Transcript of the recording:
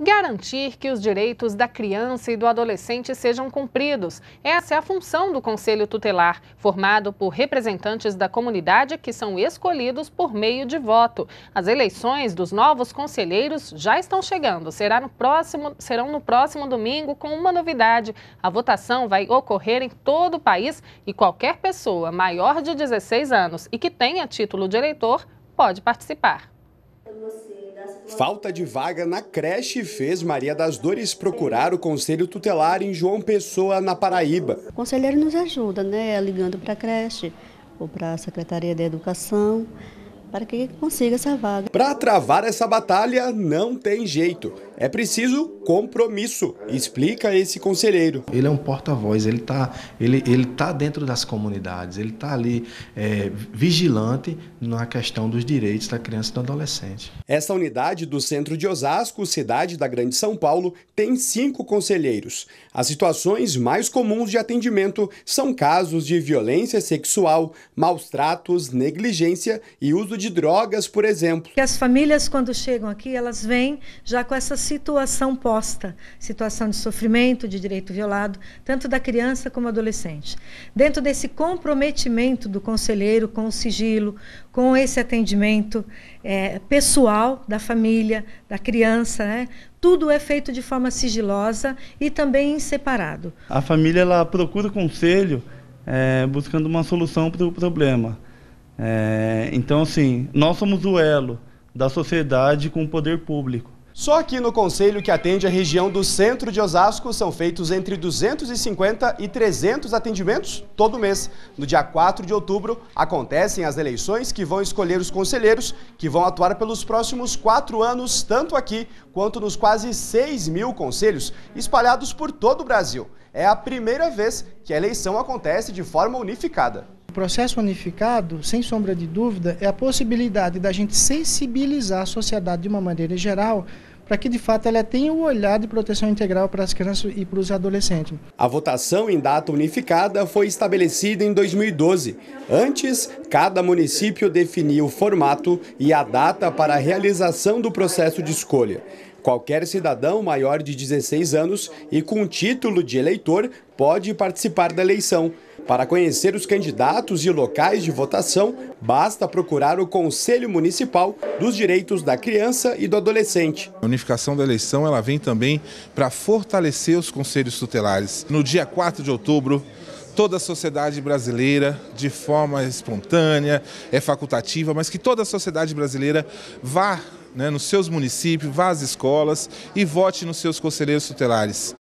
garantir que os direitos da criança e do adolescente sejam cumpridos. Essa é a função do Conselho Tutelar, formado por representantes da comunidade que são escolhidos por meio de voto. As eleições dos novos conselheiros já estão chegando. Será no próximo, serão no próximo domingo com uma novidade. A votação vai ocorrer em todo o país e qualquer pessoa maior de 16 anos e que tenha título de eleitor pode participar. Falta de vaga na creche fez Maria das Dores procurar o Conselho Tutelar em João Pessoa, na Paraíba. O conselheiro nos ajuda, né? Ligando para a creche ou para a Secretaria de Educação para que consiga essa vaga. Para travar essa batalha, não tem jeito. É preciso compromisso, explica esse conselheiro. Ele é um porta-voz, ele está ele, ele tá dentro das comunidades, ele está ali é, vigilante na questão dos direitos da criança e do adolescente. Essa unidade do centro de Osasco, cidade da Grande São Paulo, tem cinco conselheiros. As situações mais comuns de atendimento são casos de violência sexual, maus tratos, negligência e uso de drogas, por exemplo. As famílias, quando chegam aqui, elas vêm já com essa situação posta, situação de sofrimento, de direito violado, tanto da criança como adolescente. Dentro desse comprometimento do conselheiro com o sigilo, com esse atendimento é, pessoal da família, da criança, né? tudo é feito de forma sigilosa e também em separado. A família ela procura conselho é, buscando uma solução para o problema. É, então, assim, nós somos o elo da sociedade com o poder público. Só aqui no Conselho, que atende a região do centro de Osasco, são feitos entre 250 e 300 atendimentos todo mês. No dia 4 de outubro, acontecem as eleições que vão escolher os conselheiros que vão atuar pelos próximos quatro anos, tanto aqui quanto nos quase 6 mil conselhos espalhados por todo o Brasil. É a primeira vez que a eleição acontece de forma unificada processo unificado, sem sombra de dúvida, é a possibilidade da gente sensibilizar a sociedade de uma maneira geral para que de fato ela tenha o um olhar de proteção integral para as crianças e para os adolescentes. A votação em data unificada foi estabelecida em 2012. Antes, cada município definia o formato e a data para a realização do processo de escolha. Qualquer cidadão maior de 16 anos e com título de eleitor pode participar da eleição. Para conhecer os candidatos e locais de votação, basta procurar o Conselho Municipal dos Direitos da Criança e do Adolescente. A unificação da eleição ela vem também para fortalecer os conselhos tutelares. No dia 4 de outubro, toda a sociedade brasileira, de forma espontânea, é facultativa, mas que toda a sociedade brasileira vá né, nos seus municípios, vá às escolas e vote nos seus conselheiros tutelares.